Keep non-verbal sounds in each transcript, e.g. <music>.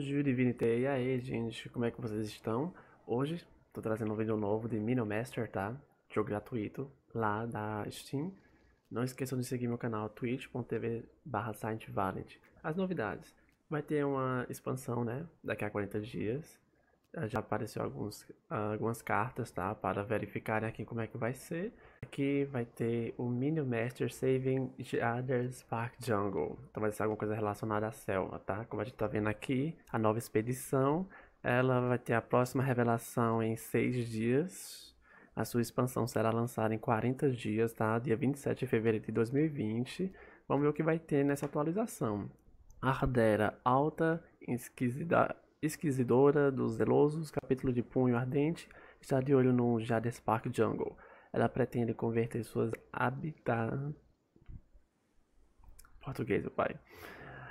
dia Divinity, e aí gente, como é que vocês estão? Hoje tô trazendo um vídeo novo de Minion Master, tá? Jogo gratuito, lá da Steam. Não esqueçam de seguir meu canal twitch.tv barra As novidades, vai ter uma expansão, né, daqui a 40 dias já apareceu alguns, algumas cartas, tá? Para verificar aqui como é que vai ser. Aqui vai ter o Minion Master Saving Others Park Jungle. Então vai ser alguma coisa relacionada à selva, tá? Como a gente tá vendo aqui, a nova expedição. Ela vai ter a próxima revelação em 6 dias. A sua expansão será lançada em 40 dias, tá? Dia 27 de fevereiro de 2020. Vamos ver o que vai ter nessa atualização. Ardera Alta esquisita Esquisidora dos Zelosos, capítulo de Punho Ardente, está de olho no Jade Spark Jungle. Ela pretende converter suas habitantes. Português, o pai.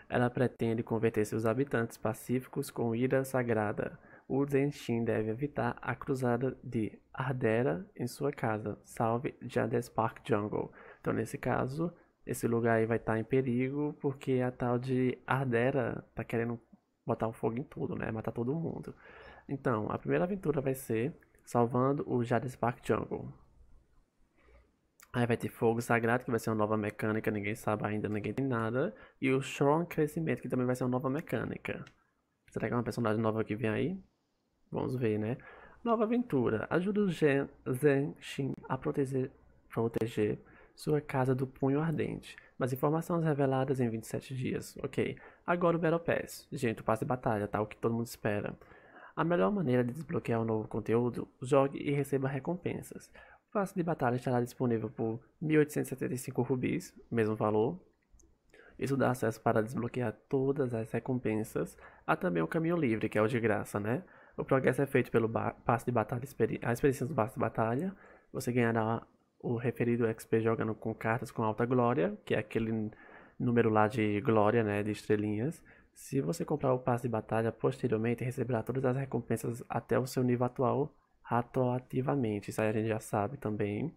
Ela pretende converter seus habitantes pacíficos com ira sagrada. O Zenshin deve evitar a cruzada de Ardera em sua casa. Salve Jades Park Jungle. Então, nesse caso, esse lugar aí vai estar em perigo porque a tal de Ardera está querendo botar o fogo em tudo, né? Matar todo mundo. Então, a primeira aventura vai ser salvando o Jades Park Jungle. Aí vai ter Fogo Sagrado, que vai ser uma nova mecânica, ninguém sabe ainda, ninguém tem nada. E o Strong Crescimento, que também vai ser uma nova mecânica. Será que é uma personagem nova que vem aí? Vamos ver, né? Nova aventura. Ajuda o Gen, Zen Shin a proteger, proteger sua casa do punho ardente. Mas informações reveladas em 27 dias. Ok. Agora o Battle Pass. Gente, o passe de batalha, tá? O que todo mundo espera. A melhor maneira de desbloquear um novo conteúdo, jogue e receba recompensas. O passe de batalha estará disponível por 1.875 rubis, mesmo valor. Isso dá acesso para desbloquear todas as recompensas. Há também o caminho livre, que é o de graça, né? O progresso é feito pelo passe de batalha, a experiência do passe de batalha. Você ganhará o referido XP jogando com cartas com alta glória, que é aquele número lá de glória, né, de estrelinhas. Se você comprar o passe de batalha posteriormente, receberá todas as recompensas até o seu nível atual retroativamente. Isso aí a gente já sabe também.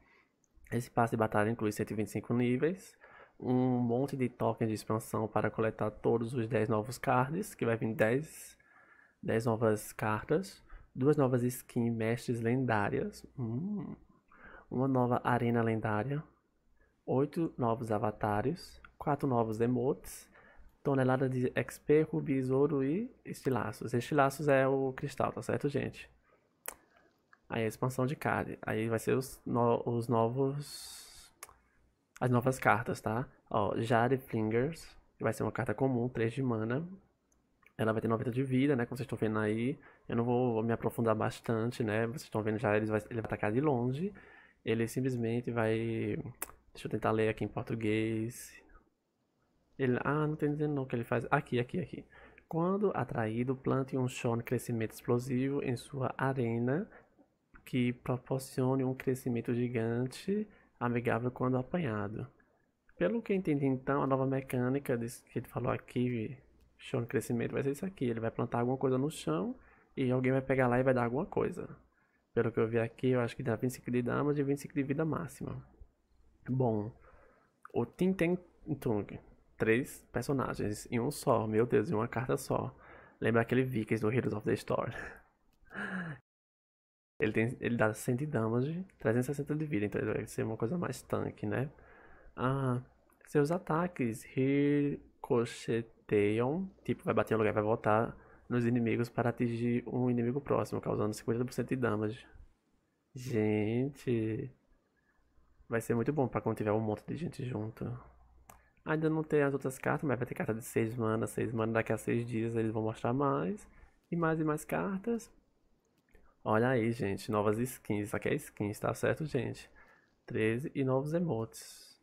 Esse passe de batalha inclui 125 níveis, um monte de tokens de expansão para coletar todos os 10 novos cards, que vai vir 10, 10 novas cartas, duas novas skins mestres lendárias. Hum uma nova arena lendária, oito novos avatares, quatro novos emotes, tonelada de XP, rubis, ouro e estilaços. Estilaços é o cristal, tá certo, gente? Aí a expansão de card. Aí vai ser os, no, os novos... As novas cartas, tá? Ó, Jade Flingers, que vai ser uma carta comum, 3 de mana. Ela vai ter 90 de vida, né? Como vocês estão vendo aí. Eu não vou, vou me aprofundar bastante, né? Vocês estão vendo já, vai, ele vai atacar de longe. Ele simplesmente vai. Deixa eu tentar ler aqui em português. Ele, ah, não tem dizendo não que ele faz. Aqui, aqui, aqui. Quando atraído, plante um chão de crescimento explosivo em sua arena que proporcione um crescimento gigante, amigável quando apanhado. Pelo que entendi então, a nova mecânica que ele falou aqui, chão de crescimento, vai ser isso aqui. Ele vai plantar alguma coisa no chão e alguém vai pegar lá e vai dar alguma coisa. Pelo que eu vi aqui, eu acho que dá 25 de dama e 25 de vida máxima. Bom, o Tintentung. Três personagens em um só, meu Deus, em uma carta só. Lembra aquele Vikings do Heroes of the Storm. <laughs> Ele, tem, ele dá 100 de damage, 360 de vida, então ele vai ser uma coisa mais tanque, né? Ah, seus ataques, Ricocheteiam, tipo, vai bater no lugar, vai voltar nos inimigos para atingir um inimigo próximo, causando 50% de damage. Gente. Vai ser muito bom para quando tiver um monte de gente junto. Ainda não tem as outras cartas, mas vai ter carta de 6 mana, 6 mana daqui a 6 dias eles vão mostrar mais. E mais e mais cartas. Olha aí, gente, novas skins. Isso aqui é skins, tá certo, gente? 13 e novos emotes.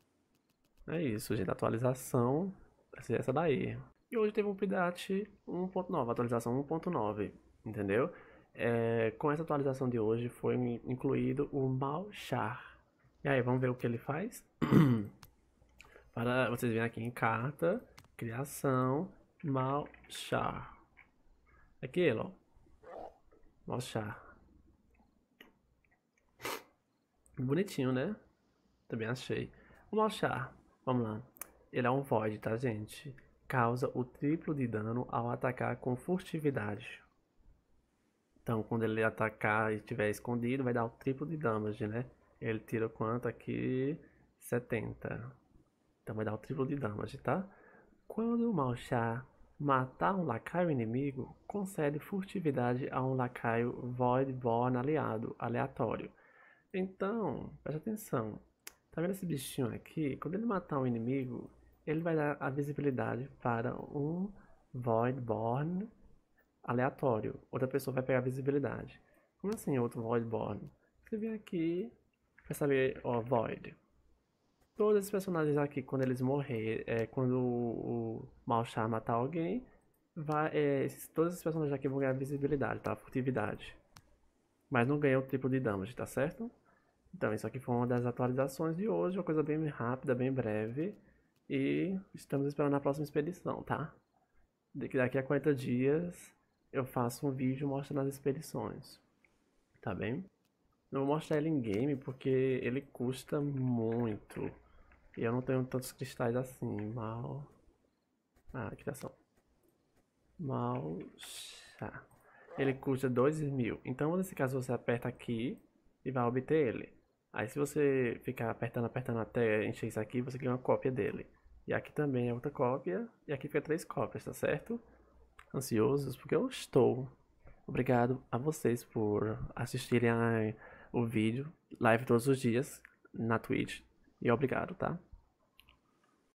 É isso, gente. Atualização vai ser essa daí. E hoje teve um update 1.9, atualização 1.9, entendeu? É, com essa atualização de hoje foi incluído o Malchar. E aí, vamos ver o que ele faz? <clears throat> Para vocês virem aqui em carta, criação, Malchar. Aqui ele, ó. Malchar. Bonitinho, né? Também achei. O Malchar, vamos lá. Ele é um Void, tá, gente? causa o triplo de dano ao atacar com furtividade. Então, quando ele atacar e estiver escondido, vai dar o triplo de damage, né? Ele tira quanto aqui? 70. Então vai dar o triplo de damage, tá? Quando o Malchar matar um lacaio inimigo, concede furtividade a um lacaio Voidborn aliado, aleatório. Então, preste atenção. Tá vendo esse bichinho aqui? Quando ele matar um inimigo, ele vai dar a visibilidade para um Voidborn aleatório. Outra pessoa vai pegar a visibilidade. Como assim outro Voidborn? Você vem aqui, vai saber, ó, void. Todos esses personagens aqui, quando eles morrer, é, quando o, o Malchar matar alguém, vai, é, esses, todos esses personagens aqui vão ganhar visibilidade, tá? Furtividade. Mas não ganha o tipo de damage, tá certo? Então, isso aqui foi uma das atualizações de hoje, uma coisa bem rápida, bem breve. E estamos esperando a próxima expedição, tá? Daqui, a 40 dias eu faço um vídeo mostrando as expedições. Tá bem? Não vou mostrar ele em game porque ele custa muito. E eu não tenho tantos cristais assim, mal... Ah, equitação. Mal... Tá. Ele custa 2 mil. Então, nesse caso, você aperta aqui e vai obter ele. Aí, se você ficar apertando, apertando até encher isso aqui, você ganha uma cópia dele. E aqui também é outra cópia. E aqui fica três cópias, tá certo? Ansiosos porque eu estou. Obrigado a vocês por assistirem o vídeo, live todos os dias na Twitch. E obrigado, tá?